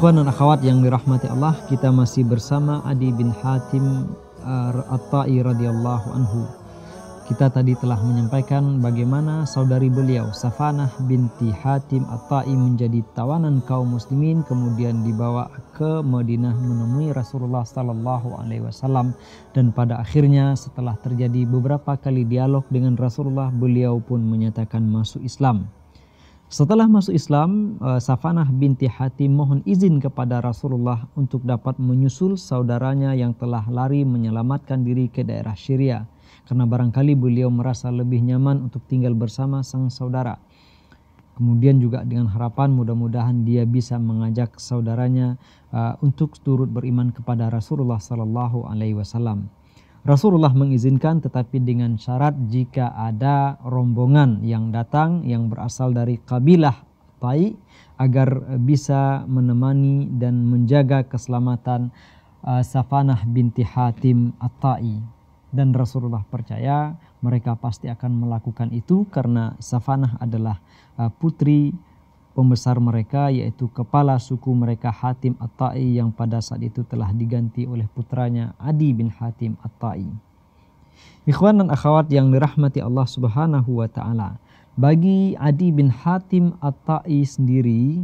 Ikhwan dan akhwat yang dirahmati Allah, kita masih bersama Adi bin Hatim eh, At-Ta'i radhiyallahu anhu. Kita tadi telah menyampaikan bagaimana saudari beliau Safanah binti Hatim At-Ta'i menjadi tawanan kaum muslimin kemudian dibawa ke Madinah menemui Rasulullah sallallahu alaihi wasallam dan pada akhirnya setelah terjadi beberapa kali dialog dengan Rasulullah beliau pun menyatakan masuk Islam. Setelah masuk Islam, eh, Safanah binti Hati mohon izin kepada Rasulullah untuk dapat menyusul saudaranya yang telah lari menyelamatkan diri ke daerah Syria. Karena barangkali beliau merasa lebih nyaman untuk tinggal bersama sang saudara. Kemudian juga dengan harapan mudah-mudahan dia bisa mengajak saudaranya uh, untuk turut beriman kepada Rasulullah Sallallahu Alaihi Wasallam. Rasulullah mengizinkan tetapi dengan syarat jika ada rombongan yang datang yang berasal dari kabilah Tai agar bisa menemani dan menjaga keselamatan uh, Safanah binti Hatim At-Tai. Dan Rasulullah percaya mereka pasti akan melakukan itu karena Safanah adalah uh, putri pembesar mereka yaitu kepala suku mereka Hatim At-Ta'i yang pada saat itu telah diganti oleh putranya Adi bin Hatim At-Ta'i. Ikhwan dan akhwat yang dirahmati Allah Subhanahu wa taala. Bagi Adi bin Hatim At-Ta'i sendiri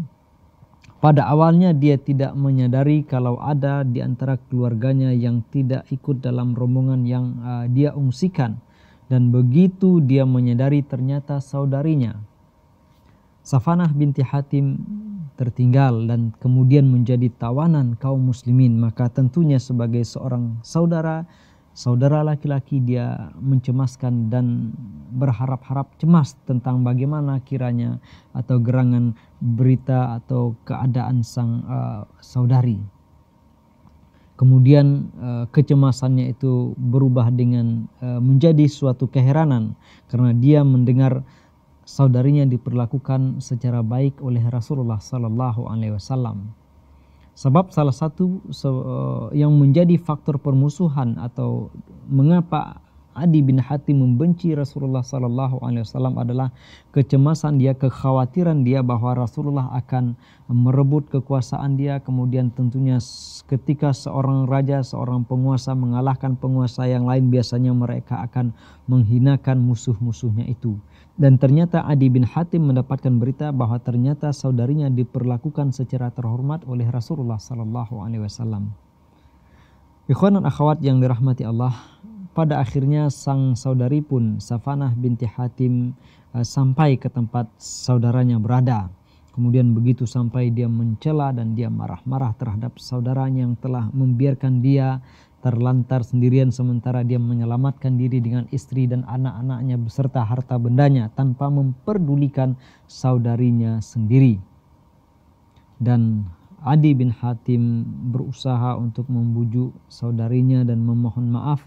pada awalnya dia tidak menyadari kalau ada di antara keluarganya yang tidak ikut dalam rombongan yang uh, dia ungsikan dan begitu dia menyadari ternyata saudarinya Safanah binti Hatim tertinggal dan kemudian menjadi tawanan kaum muslimin, maka tentunya sebagai seorang saudara, saudara laki-laki dia mencemaskan dan berharap-harap cemas tentang bagaimana kiranya atau gerangan berita atau keadaan sang uh, saudari. Kemudian uh, kecemasannya itu berubah dengan uh, menjadi suatu keheranan karena dia mendengar saudarinya diperlakukan secara baik oleh Rasulullah Sallallahu Alaihi Wasallam. Sebab salah satu eh, yang menjadi faktor permusuhan atau mengapa Adi bin Hatim membenci Rasulullah Sallallahu Alaihi Wasallam adalah kecemasan dia, kekhawatiran dia bahwa Rasulullah akan merebut kekuasaan dia. Kemudian tentunya ketika seorang raja, seorang penguasa mengalahkan penguasa yang lain, biasanya mereka akan menghinakan musuh-musuhnya itu. Dan ternyata Adi bin Hatim mendapatkan berita bahwa ternyata saudarinya diperlakukan secara terhormat oleh Rasulullah Sallallahu Alaihi Wasallam. Ikhwan dan akhwat yang dirahmati Allah, pada akhirnya sang saudari pun Safanah binti Hatim eh, sampai ke tempat saudaranya berada. Kemudian begitu sampai dia mencela dan dia marah-marah terhadap saudaranya yang telah membiarkan dia terlantar sendirian sementara dia menyelamatkan diri dengan istri dan anak-anaknya beserta harta bendanya tanpa memperdulikan saudarinya sendiri. Dan Adi bin Hatim berusaha untuk membujuk saudarinya dan memohon maaf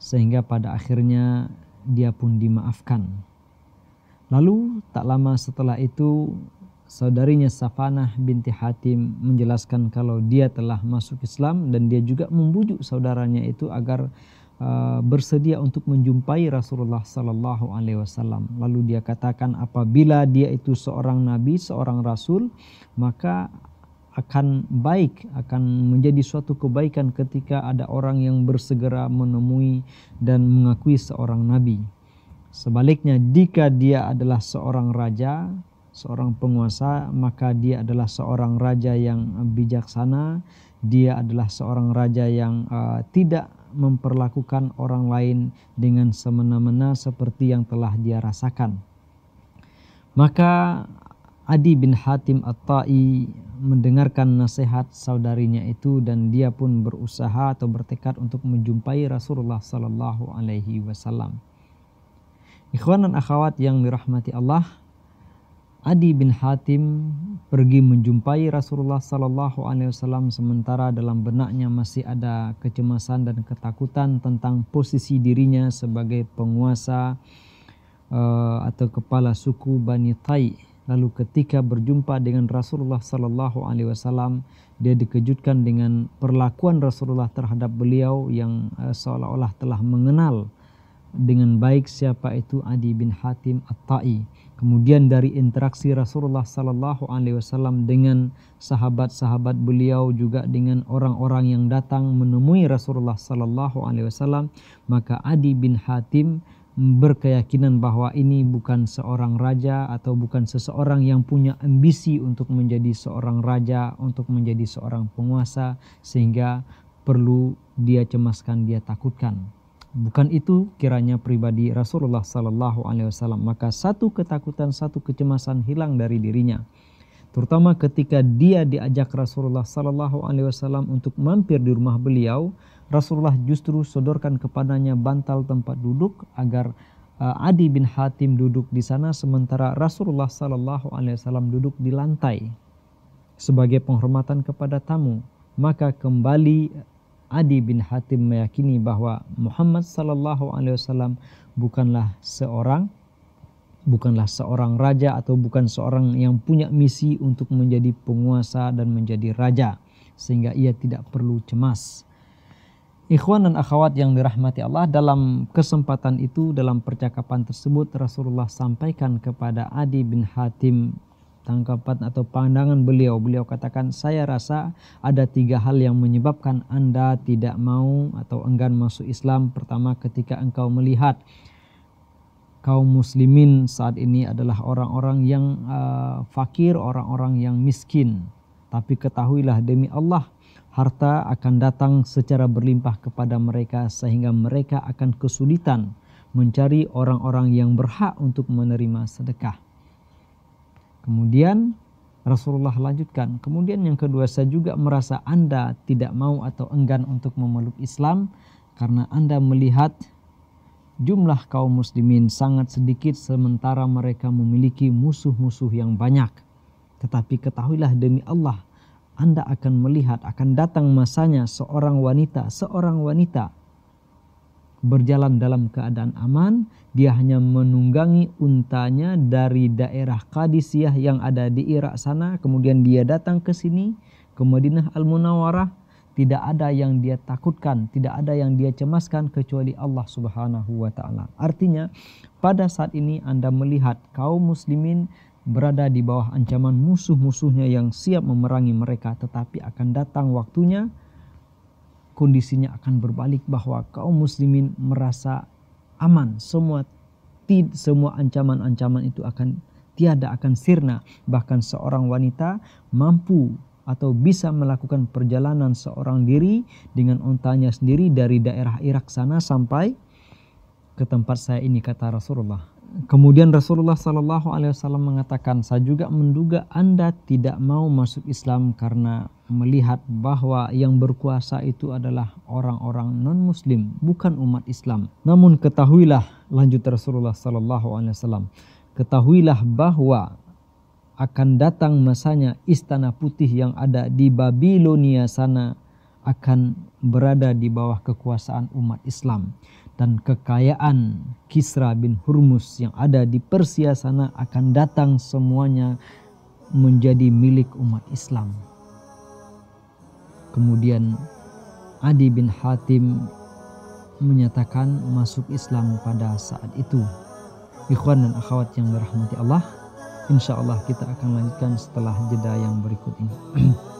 sehingga pada akhirnya dia pun dimaafkan. Lalu tak lama setelah itu saudarinya Safanah binti Hatim menjelaskan kalau dia telah masuk Islam dan dia juga membujuk saudaranya itu agar uh, bersedia untuk menjumpai Rasulullah Sallallahu Alaihi Wasallam. Lalu dia katakan apabila dia itu seorang nabi, seorang rasul, maka akan baik, akan menjadi suatu kebaikan ketika ada orang yang bersegera menemui dan mengakui seorang nabi. Sebaliknya, jika dia adalah seorang raja, seorang penguasa, maka dia adalah seorang raja yang bijaksana, dia adalah seorang raja yang uh, tidak memperlakukan orang lain dengan semena-mena seperti yang telah dia rasakan. Maka Adi bin Hatim At-Ta'i mendengarkan nasihat saudarinya itu dan dia pun berusaha atau bertekad untuk menjumpai Rasulullah Sallallahu Alaihi Wasallam. Ikhwan dan akhwat yang dirahmati Allah, Adi bin Hatim pergi menjumpai Rasulullah Sallallahu Alaihi Wasallam sementara dalam benaknya masih ada kecemasan dan ketakutan tentang posisi dirinya sebagai penguasa uh, atau kepala suku Bani Tai Lalu ketika berjumpa dengan Rasulullah Sallallahu Alaihi Wasallam, dia dikejutkan dengan perlakuan Rasulullah terhadap beliau yang eh, seolah-olah telah mengenal dengan baik siapa itu Adi bin Hatim At-Tai. Kemudian dari interaksi Rasulullah Sallallahu Alaihi Wasallam dengan sahabat-sahabat beliau juga dengan orang-orang yang datang menemui Rasulullah Sallallahu Alaihi Wasallam, maka Adi bin Hatim berkeyakinan bahwa ini bukan seorang raja atau bukan seseorang yang punya ambisi untuk menjadi seorang raja, untuk menjadi seorang penguasa sehingga perlu dia cemaskan, dia takutkan. Bukan itu kiranya pribadi Rasulullah Sallallahu Alaihi Wasallam. Maka satu ketakutan, satu kecemasan hilang dari dirinya. Terutama ketika dia diajak Rasulullah Sallallahu Alaihi Wasallam untuk mampir di rumah beliau, Rasulullah justru sodorkan kepadanya bantal tempat duduk agar eh, Adi bin Hatim duduk di sana sementara Rasulullah saw Alaihi Wasallam duduk di lantai sebagai penghormatan kepada tamu. Maka kembali eh, Adi bin Hatim meyakini bahwa Muhammad saw Alaihi Wasallam bukanlah seorang bukanlah seorang raja atau bukan seorang yang punya misi untuk menjadi penguasa dan menjadi raja sehingga ia tidak perlu cemas Ikhwan dan akhwat yang dirahmati Allah dalam kesempatan itu dalam percakapan tersebut Rasulullah sampaikan kepada Adi bin Hatim tangkapan atau pandangan beliau. Beliau katakan saya rasa ada tiga hal yang menyebabkan anda tidak mau atau enggan masuk Islam. Pertama ketika engkau melihat kaum muslimin saat ini adalah orang-orang yang uh, fakir, orang-orang yang miskin. Tapi ketahuilah demi Allah harta akan datang secara berlimpah kepada mereka sehingga mereka akan kesulitan mencari orang-orang yang berhak untuk menerima sedekah. Kemudian Rasulullah lanjutkan, kemudian yang kedua saya juga merasa Anda tidak mau atau enggan untuk memeluk Islam karena Anda melihat jumlah kaum muslimin sangat sedikit sementara mereka memiliki musuh-musuh yang banyak. Tetapi ketahuilah demi Allah, anda akan melihat akan datang masanya seorang wanita, seorang wanita berjalan dalam keadaan aman, dia hanya menunggangi untanya dari daerah Qadisiyah yang ada di Irak sana, kemudian dia datang ke sini, ke Madinah Al-Munawarah, tidak ada yang dia takutkan, tidak ada yang dia cemaskan kecuali Allah Subhanahu wa taala. Artinya, pada saat ini Anda melihat kaum muslimin berada di bawah ancaman musuh-musuhnya yang siap memerangi mereka, tetapi akan datang waktunya kondisinya akan berbalik bahwa kaum muslimin merasa aman, semua semua ancaman-ancaman itu akan tiada akan sirna. Bahkan seorang wanita mampu atau bisa melakukan perjalanan seorang diri dengan ontanya sendiri dari daerah Irak sana sampai ke tempat saya ini kata Rasulullah Kemudian Rasulullah Shallallahu Alaihi Wasallam mengatakan, saya juga menduga anda tidak mau masuk Islam karena melihat bahwa yang berkuasa itu adalah orang-orang non Muslim, bukan umat Islam. Namun ketahuilah, lanjut Rasulullah Shallallahu Alaihi Wasallam, ketahuilah bahwa akan datang masanya istana putih yang ada di Babilonia sana akan berada di bawah kekuasaan umat Islam dan kekayaan Kisra bin Hurmus yang ada di Persia sana akan datang semuanya menjadi milik umat Islam. Kemudian Adi bin Hatim menyatakan masuk Islam pada saat itu. Ikhwan dan akhwat yang dirahmati Allah, insya Allah kita akan lanjutkan setelah jeda yang berikut ini.